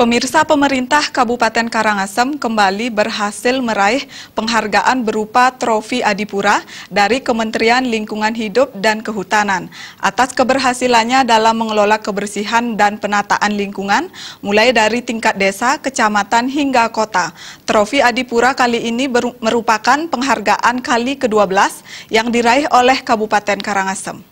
Pemirsa pemerintah Kabupaten Karangasem kembali berhasil meraih penghargaan berupa trofi Adipura dari Kementerian Lingkungan Hidup dan Kehutanan atas keberhasilannya dalam mengelola kebersihan dan penataan lingkungan mulai dari tingkat desa, kecamatan hingga kota. Trofi Adipura kali ini merupakan penghargaan kali ke-12 yang diraih oleh Kabupaten Karangasem.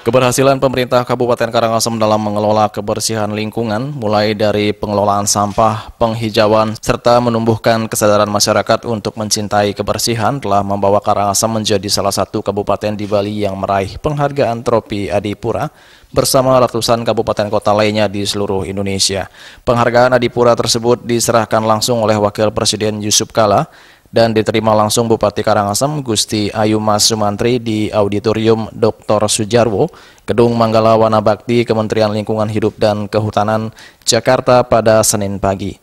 Keberhasilan pemerintah Kabupaten Karangasem dalam mengelola kebersihan lingkungan, mulai dari pengelolaan sampah, penghijauan, serta menumbuhkan kesadaran masyarakat untuk mencintai kebersihan telah membawa Karangasem menjadi salah satu kabupaten di Bali yang meraih penghargaan tropi Adipura bersama ratusan kabupaten kota lainnya di seluruh Indonesia. Penghargaan Adipura tersebut diserahkan langsung oleh Wakil Presiden Yusuf Kala dan diterima langsung Bupati Karangasem Gusti Ayu Mas Sumantri di Auditorium Dr. Sujarwo, Gedung Manggala Wanabakti, Kementerian Lingkungan Hidup dan Kehutanan, Jakarta pada Senin pagi.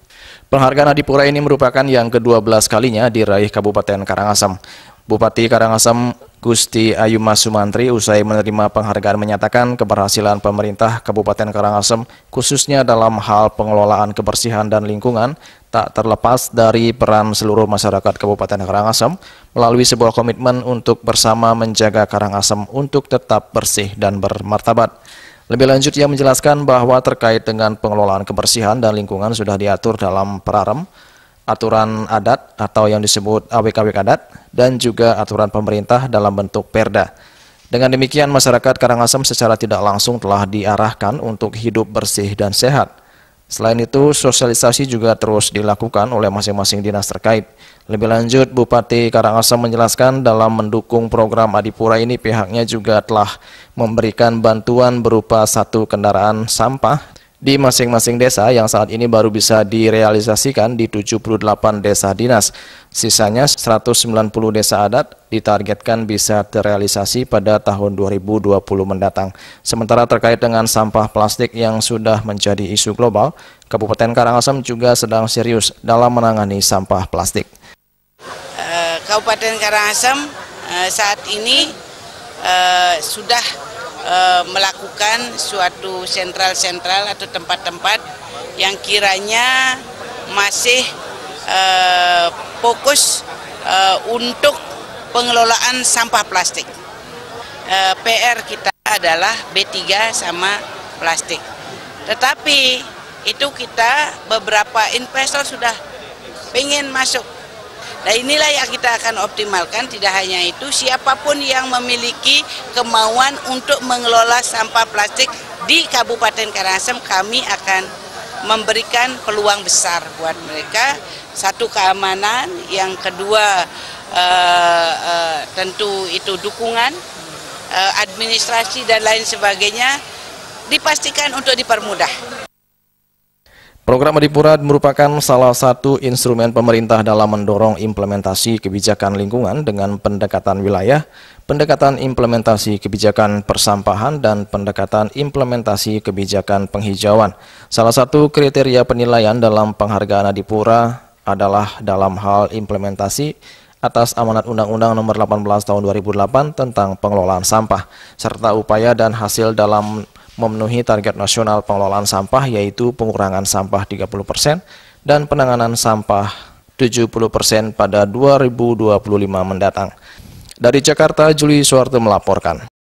Penghargaan Adipura ini merupakan yang ke-12 kalinya diraih Kabupaten Karangasem. Bupati Karangasem Gusti Ayu Mas Sumantri usai menerima penghargaan menyatakan keberhasilan pemerintah Kabupaten Karangasem khususnya dalam hal pengelolaan kebersihan dan lingkungan tak terlepas dari peran seluruh masyarakat Kabupaten Karangasem melalui sebuah komitmen untuk bersama menjaga Karangasem untuk tetap bersih dan bermartabat. Lebih lanjut ia menjelaskan bahwa terkait dengan pengelolaan kebersihan dan lingkungan sudah diatur dalam perarem, aturan adat atau yang disebut AWKW adat dan juga aturan pemerintah dalam bentuk perda. Dengan demikian masyarakat Karangasem secara tidak langsung telah diarahkan untuk hidup bersih dan sehat. Selain itu, sosialisasi juga terus dilakukan oleh masing-masing dinas terkait. Lebih lanjut, Bupati Karangasem menjelaskan dalam mendukung program Adipura ini pihaknya juga telah memberikan bantuan berupa satu kendaraan sampah di masing-masing desa yang saat ini baru bisa direalisasikan di 78 desa dinas. Sisanya 190 desa adat ditargetkan bisa terrealisasi pada tahun 2020 mendatang. Sementara terkait dengan sampah plastik yang sudah menjadi isu global, Kabupaten Karangasem juga sedang serius dalam menangani sampah plastik. Eh, Kabupaten Karangasem eh, saat ini eh, sudah e, melakukan suatu sentral-sentral atau tempat-tempat yang kiranya masih e, fokus e, untuk pengelolaan sampah plastik. E, PR kita adalah B3 sama plastik. Tetapi itu kita beberapa investor sudah ingin masuk Nah inilah yang kita akan optimalkan, tidak hanya itu, siapapun yang memiliki kemauan untuk mengelola sampah plastik di Kabupaten Karangasem, kami akan memberikan peluang besar buat mereka. Satu keamanan, yang kedua eh, eh, tentu itu dukungan, eh, administrasi dan lain sebagainya dipastikan untuk dipermudah. Program Adipura merupakan salah satu instrumen pemerintah dalam mendorong implementasi kebijakan lingkungan dengan pendekatan wilayah, pendekatan implementasi kebijakan persampahan, dan pendekatan implementasi kebijakan penghijauan. Salah satu kriteria penilaian dalam penghargaan Adipura adalah dalam hal implementasi atas amanat Undang-Undang Nomor 18 Tahun 2008 tentang pengelolaan sampah serta upaya dan hasil dalam memenuhi target nasional pengelolaan sampah yaitu pengurangan sampah 30% dan penanganan sampah 70% pada 2025 mendatang. Dari Jakarta, Juli Suwarto melaporkan.